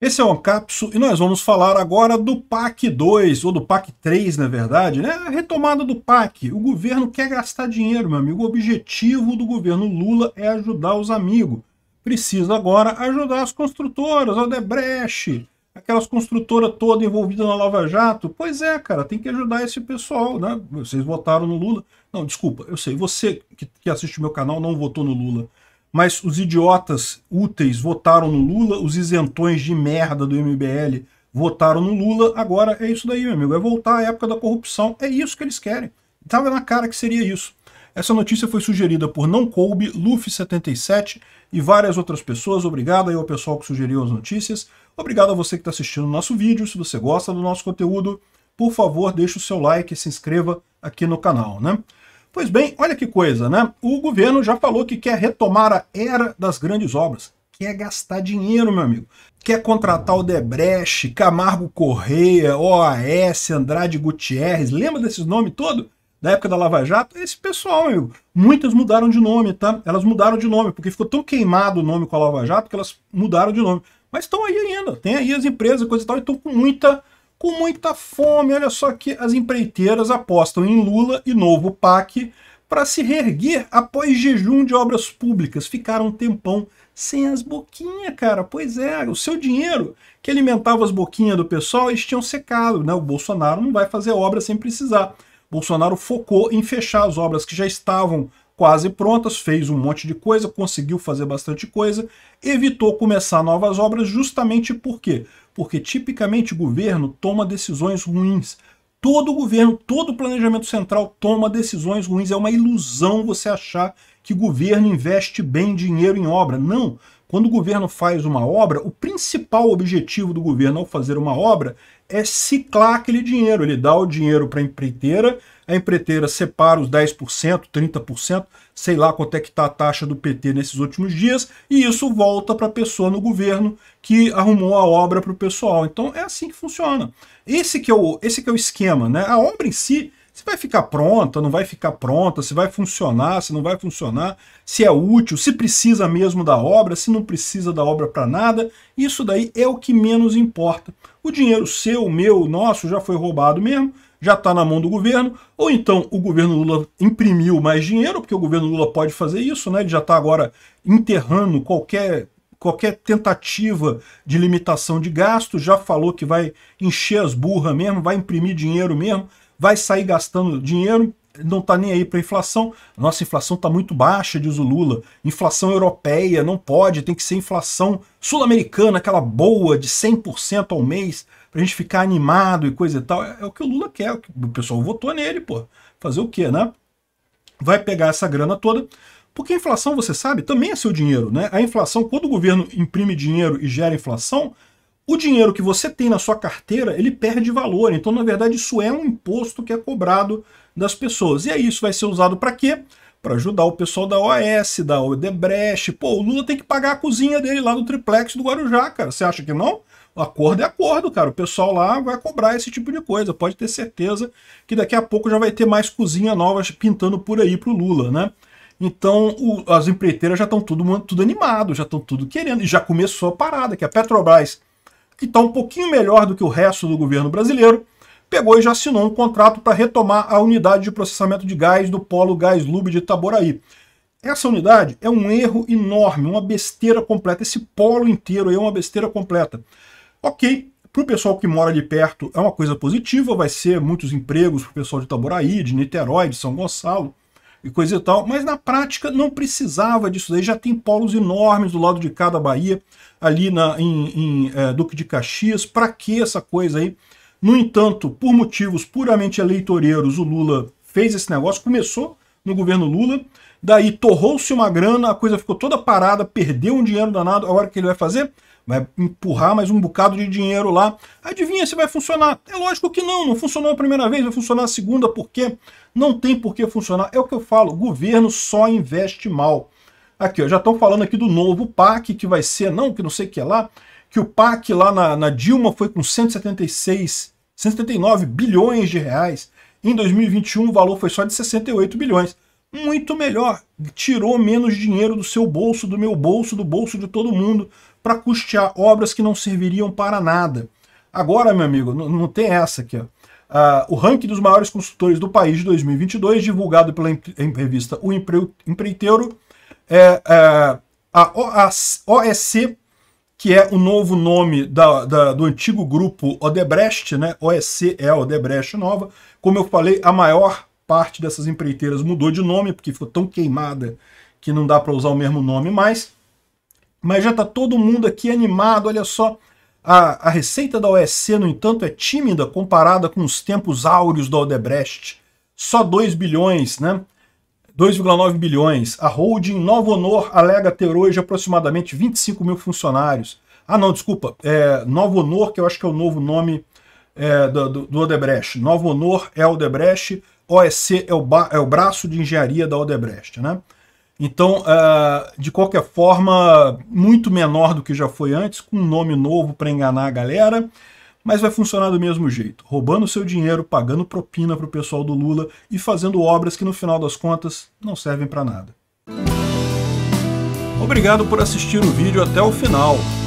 Esse é o Ancapsu e nós vamos falar agora do PAC 2, ou do PAC 3, na verdade, né? A retomada do PAC. O governo quer gastar dinheiro, meu amigo. O objetivo do governo Lula é ajudar os amigos. Precisa agora ajudar as construtoras, a Odebrecht, aquelas construtoras todas envolvidas na Lava Jato. Pois é, cara, tem que ajudar esse pessoal, né? Vocês votaram no Lula. Não, desculpa, eu sei, você que, que assiste meu canal não votou no Lula mas os idiotas úteis votaram no Lula, os isentões de merda do MBL votaram no Lula, agora é isso daí, meu amigo, é voltar à época da corrupção, é isso que eles querem. Estava na cara que seria isso. Essa notícia foi sugerida por Não Coube, Luffy77 e várias outras pessoas. Obrigado aí ao pessoal que sugeriu as notícias. Obrigado a você que está assistindo o nosso vídeo. Se você gosta do nosso conteúdo, por favor, deixe o seu like e se inscreva aqui no canal, né? Pois bem, olha que coisa, né? O governo já falou que quer retomar a era das grandes obras. Quer gastar dinheiro, meu amigo. Quer contratar o Debreche, Camargo Correia, OAS, Andrade Gutierrez. Lembra desses nomes todos? Da época da Lava Jato? Esse pessoal, meu amigo. Muitas mudaram de nome, tá? Elas mudaram de nome, porque ficou tão queimado o nome com a Lava Jato que elas mudaram de nome. Mas estão aí ainda. Tem aí as empresas, coisa e tal, e estão com muita com muita fome. Olha só que as empreiteiras apostam em Lula e novo PAC para se reerguer após jejum de obras públicas. Ficaram um tempão sem as boquinhas, cara. Pois é, o seu dinheiro que alimentava as boquinhas do pessoal, eles tinham secado, né? O Bolsonaro não vai fazer obra sem precisar. Bolsonaro focou em fechar as obras que já estavam quase prontas, fez um monte de coisa, conseguiu fazer bastante coisa, evitou começar novas obras justamente por quê? Porque tipicamente o governo toma decisões ruins. Todo governo, todo planejamento central toma decisões ruins. É uma ilusão você achar que governo investe bem dinheiro em obra. Não, quando o governo faz uma obra, o principal objetivo do governo ao fazer uma obra é ciclar aquele dinheiro. Ele dá o dinheiro para a empreiteira, a empreiteira separa os 10%, 30%, sei lá quanto é que está a taxa do PT nesses últimos dias, e isso volta para a pessoa no governo que arrumou a obra para o pessoal. Então é assim que funciona. Esse que é o, esse que é o esquema. Né? A obra em si se vai ficar pronta, não vai ficar pronta, se vai funcionar, se não vai funcionar, se é útil, se precisa mesmo da obra, se não precisa da obra para nada, isso daí é o que menos importa. O dinheiro seu, meu, nosso já foi roubado mesmo, já está na mão do governo, ou então o governo Lula imprimiu mais dinheiro, porque o governo Lula pode fazer isso, né? Ele já está agora enterrando qualquer qualquer tentativa de limitação de gasto, já falou que vai encher as burras mesmo, vai imprimir dinheiro mesmo, vai sair gastando dinheiro, não está nem aí para inflação. Nossa, inflação está muito baixa, diz o Lula. Inflação europeia não pode, tem que ser inflação sul-americana, aquela boa de 100% ao mês, para a gente ficar animado e coisa e tal. É, é o que o Lula quer, o pessoal votou nele, pô. Fazer o quê, né? Vai pegar essa grana toda. Porque a inflação, você sabe, também é seu dinheiro, né? A inflação, quando o governo imprime dinheiro e gera inflação, o dinheiro que você tem na sua carteira, ele perde valor. Então, na verdade, isso é um imposto que é cobrado das pessoas. E aí isso vai ser usado para quê? Para ajudar o pessoal da OAS, da Odebrecht. Pô, o Lula tem que pagar a cozinha dele lá do triplex do Guarujá, cara. Você acha que não? acordo é acordo, cara. O pessoal lá vai cobrar esse tipo de coisa. Pode ter certeza que daqui a pouco já vai ter mais cozinha nova pintando por aí pro Lula, né? Então o, as empreiteiras já estão tudo, tudo animado, já estão tudo querendo. E já começou a parada, que a Petrobras que está um pouquinho melhor do que o resto do governo brasileiro, pegou e já assinou um contrato para retomar a unidade de processamento de gás do Polo Gás Lube de Itaboraí. Essa unidade é um erro enorme, uma besteira completa. Esse polo inteiro é uma besteira completa. Ok, para o pessoal que mora ali perto é uma coisa positiva, vai ser muitos empregos para o pessoal de Itaboraí, de Niterói, de São Gonçalo e coisa e tal, mas na prática não precisava disso aí já tem polos enormes do lado de cada Bahia, ali na, em, em é, Duque de Caxias, para que essa coisa aí? No entanto, por motivos puramente eleitoreiros, o Lula fez esse negócio, começou no governo Lula, daí torrou-se uma grana, a coisa ficou toda parada, perdeu um dinheiro danado, agora o que ele vai fazer? vai empurrar mais um bocado de dinheiro lá. Adivinha se vai funcionar? É lógico que não, não funcionou a primeira vez, vai funcionar a segunda, porque não tem por que funcionar. É o que eu falo, governo só investe mal. Aqui, ó, já estão falando aqui do novo PAC, que vai ser, não, que não sei o que é lá, que o PAC lá na, na Dilma foi com 176, 179 bilhões de reais. Em 2021 o valor foi só de 68 bilhões muito melhor. Tirou menos dinheiro do seu bolso, do meu bolso, do bolso de todo mundo, para custear obras que não serviriam para nada. Agora, meu amigo, não tem essa aqui. Ó. Ah, o ranking dos maiores consultores do país de 2022, divulgado pela revista O Empreiteiro, é, é a OSC, que é o novo nome da, da, do antigo grupo Odebrecht, né? OSC é Odebrecht Nova, como eu falei, a maior parte dessas empreiteiras mudou de nome, porque ficou tão queimada que não dá para usar o mesmo nome mais. Mas já está todo mundo aqui animado, olha só. A, a receita da OEC no entanto, é tímida comparada com os tempos áureos da Odebrecht. Só 2 bilhões, né? 2,9 bilhões. A holding Novo Honor alega ter hoje aproximadamente 25 mil funcionários. Ah, não, desculpa. É, Novo Honor, que eu acho que é o novo nome é, do, do, Odebrecht. Novo Honor é Odebrecht. OSC é o, é o braço de engenharia da Odebrecht, né? Então, é, de qualquer forma, muito menor do que já foi antes, com um nome novo para enganar a galera, mas vai funcionar do mesmo jeito, roubando seu dinheiro, pagando propina para o pessoal do Lula e fazendo obras que no final das contas não servem para nada. Obrigado por assistir o vídeo até o final.